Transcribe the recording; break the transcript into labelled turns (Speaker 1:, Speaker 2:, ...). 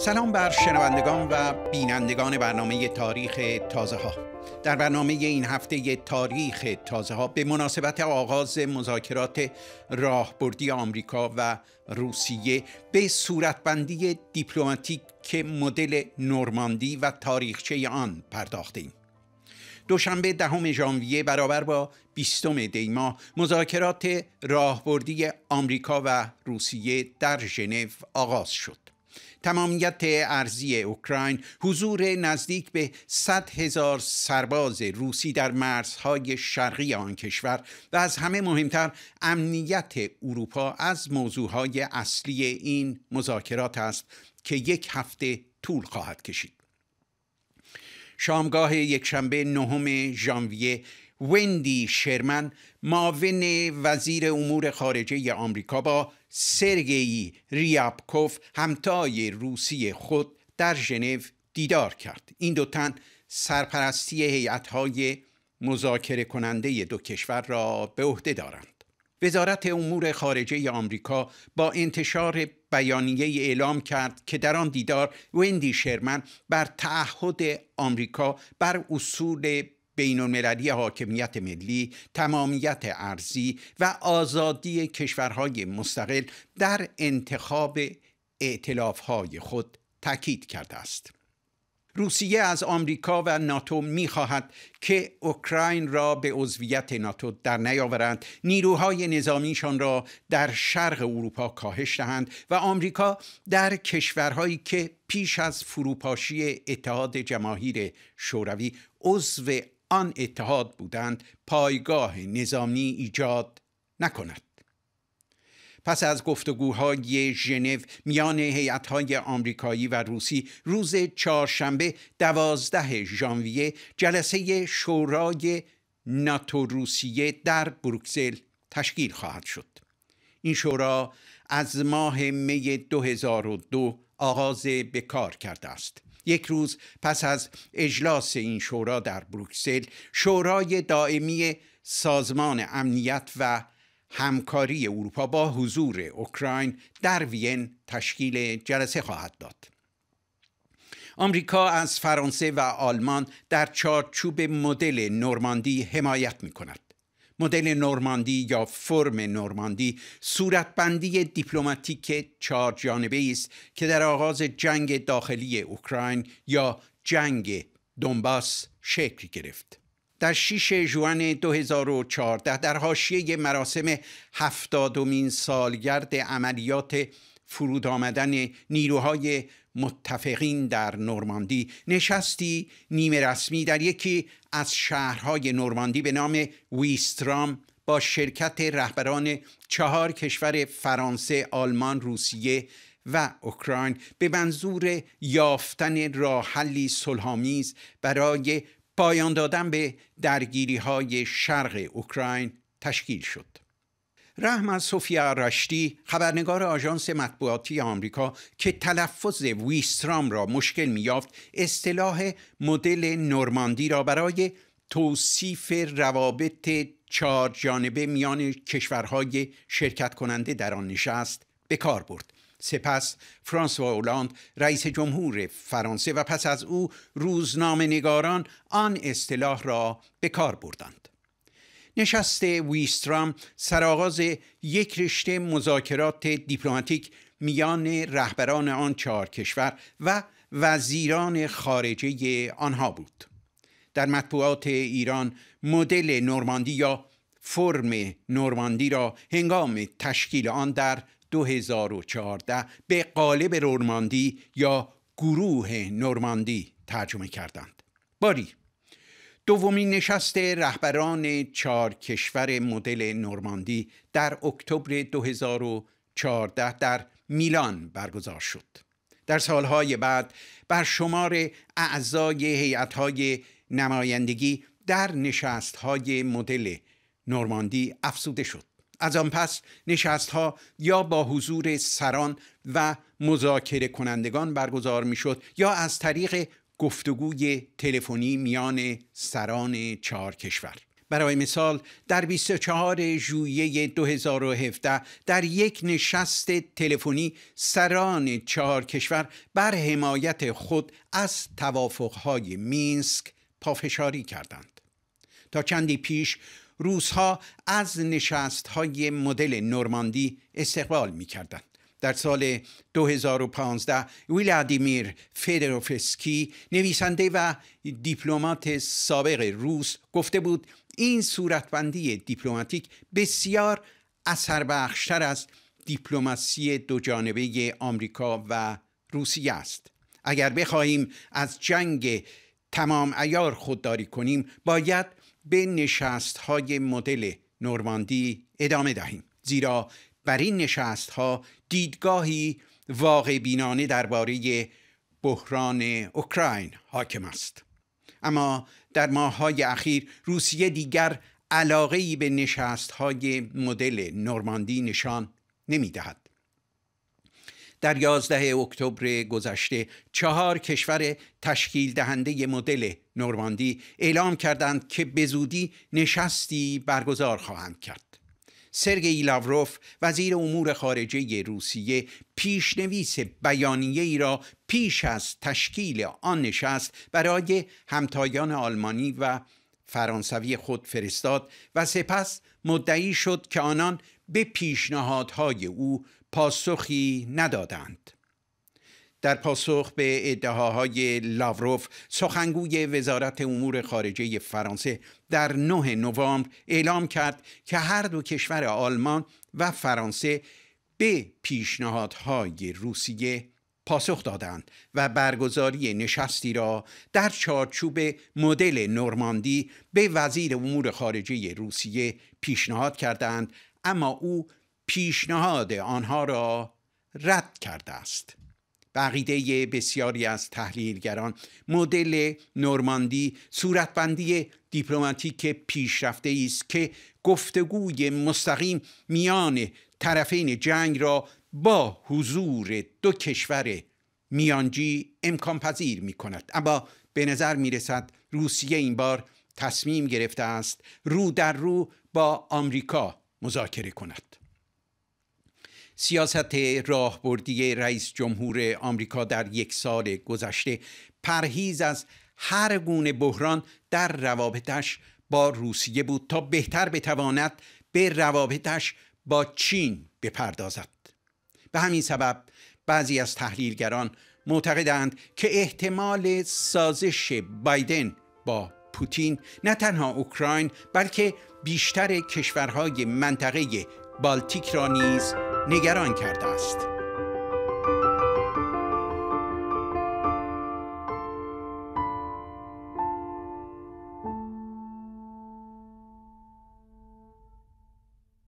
Speaker 1: سلام بر شنوندگان و بینندگان برنامه تاریخ تازه ها در برنامه این هفته تاریخ تازه ها به مناسبت آغاز مذاکرات راهبردی آمریکا و روسیه به صورتبندی دیپلماتیک که مدل نورماندی و تاریخچه آن پرداختیم دوشنبه دهم ژانویه برابر با بیستم دی مذاکرات راهبردی آمریکا و روسیه در ژنو آغاز شد تمامیت ارزی اوکراین حضور نزدیک به 100 هزار سرباز روسی در مرزهای شرقی آن کشور و از همه مهمتر امنیت اروپا از موضوعهای اصلی این مذاکرات است که یک هفته طول خواهد کشید شامگاه یکشنبه نهم ژانویه وندی شرمن معاون وزیر امور خارجه آمریکا با سرگئی ریابکوف همتای روسی خود در ژنو دیدار کرد این دو تن سرپرستی هیئت‌های مذاکره کننده دو کشور را به عهده دارند وزارت امور خارجه آمریکا با انتشار بیانیه اعلام کرد که در آن دیدار وندی شرمن بر تعهد آمریکا بر اصول بین المللی حاکمیت ملی تمامیت ارزی و آزادی کشورهای مستقل در انتخاب اعتلافهای خود تاکید کرده است روسیه از آمریکا و ناتو خواهد که اوکراین را به عضویت ناتو در نیاورند نیروهای نظامیشان را در شرق اروپا کاهش دهند و آمریکا در کشورهایی که پیش از فروپاشی اتحاد جماهیر شوروی عضو آن اتحاد بودند پایگاه نظامی ایجاد نکند پس از گفتگوهای ژنو میان هیئت‌های آمریکایی و روسی روز چهارشنبه دوازده ژانویه جلسه شورای ناتو روسیه در بروکسل تشکیل خواهد شد این شورا از ماه می 2002 آغاز به کار کرده است یک روز پس از اجلاس این شورا در بروکسل شورای دائمی سازمان امنیت و همکاری اروپا با حضور اوکراین در وین تشکیل جلسه خواهد داد آمریکا از فرانسه و آلمان در چارچوب مدل نورماندی حمایت می کند مدل نورماندی یا فرم نورماندی صورتبندی دیپلماتیک چهار جانبه است که در آغاز جنگ داخلی اوکراین یا جنگ دنباس شکل گرفت در 6 جوان 2014 در حاشیه مراسم هفتادمین سالگرد عملیات فرود آمدن نیروهای متفقین در نورماندی نشستی نیمه رسمی در یکی از شهرهای نورماندی به نام ویسترام با شرکت رهبران چهار کشور فرانسه، آلمان، روسیه و اوکراین به منظور یافتن راحلی صلحآمیز برای پایان دادن به درگیری های شرق اوکراین تشکیل شد. رحم سوفیا رشتی خبرنگار آژانس مطبوعاتی آمریکا که تلفظ ویسترام را مشکل میافت اصطلاح مدل نورماندی را برای توصیف روابط چهار جانبه میان کشورهای شرکت کننده در آن نشست به کار برد سپس فرانسوا اولاند رئیس جمهور فرانسه و پس از او روزنامه نگاران آن اصطلاح را به کار بردند نشست ویسترام سرآغاز یک رشته مذاکرات دیپلماتیک میان رهبران آن چهار کشور و وزیران خارجه آنها بود در مطبوعات ایران مدل نورماندی یا فرم نورماندی را هنگام تشکیل آن در 2014 به قالب نورماندی یا گروه نورماندی ترجمه کردند باری دومین نشست رهبران چهار کشور مدل نورماندی در اکتبر 2014 در میلان برگزار شد. در سالهای بعد بر شمار اعضای هیئت‌های نمایندگی در نشست‌های مدل نورماندی افزوده شد. از آن پس نشستها یا با حضور سران و مذاکره کنندگان برگزار می شد یا از طریق گفتگوی تلفنی میان سران چهار کشور برای مثال در 24 ژوئیه 2017 در یک نشست تلفنی سران چهار کشور بر حمایت خود از توافقهای مینسک پافشاری کردند تا چندی پیش روزها از نشستهای مدل نورماندی استقبال می کردند. در سال 2015 ولادیمیر فدروفسکی نویسنده و دیپلمات سابق روس گفته بود این صورتبندی دیپلماتیک بسیار بخشتر از دیپلماسی دوجانبه آمریکا و روسیه است اگر بخواهیم از جنگ تمام ایار خودداری کنیم باید به نشست های مدل نورماندی ادامه دهیم زیرا بر این نشست ها دیدگاهی واقع بینانه درباره بحران اوکراین حاکم است اما در های اخیر روسیه دیگر علاقه ای به نشست های مدل نورماندی نشان نمی دهد. در 11 اکتبر گذشته چهار کشور تشکیل دهنده مدل نورماندی اعلام کردند که به زودی نشستی برگزار خواهند کرد. سرگئی لاوروف وزیر امور خارجه روسیه پیشنویس بیانیه ای را پیش از تشکیل آن نشست برای همتایان آلمانی و فرانسوی خود فرستاد و سپس مدعی شد که آنان به پیشنهادهای او پاسخی ندادند در پاسخ به ادعاهای لاوروف سخنگوی وزارت امور خارجه فرانسه در 9 نوامبر اعلام کرد که هر دو کشور آلمان و فرانسه به پیشنهادهای روسیه پاسخ دادند و برگزاری نشستی را در چارچوب مدل نورماندی به وزیر امور خارجه روسیه پیشنهاد کردند اما او پیشنهاد آنها را رد کرده است بقیده بسیاری از تحلیلگران مدل نورماندی صورتبندی دیپلماتیک پیشرفته ای است که گفتگوی مستقیم میان طرفین جنگ را با حضور دو کشور میانجی امکان پذیر می کند اما به نظر می رسد روسیه این بار تصمیم گرفته است رو در رو با آمریکا مذاکره کند سیاست راهبردی رئیس جمهور آمریکا در یک سال گذشته پرهیز از هر گونه بحران در روابطش با روسیه بود تا بهتر بتواند به روابطش با چین بپردازد به همین سبب بعضی از تحلیلگران معتقدند که احتمال سازش بایدن با پوتین نه تنها اوکراین بلکه بیشتر کشورهای منطقه بالتیک را نیز نگران کرده است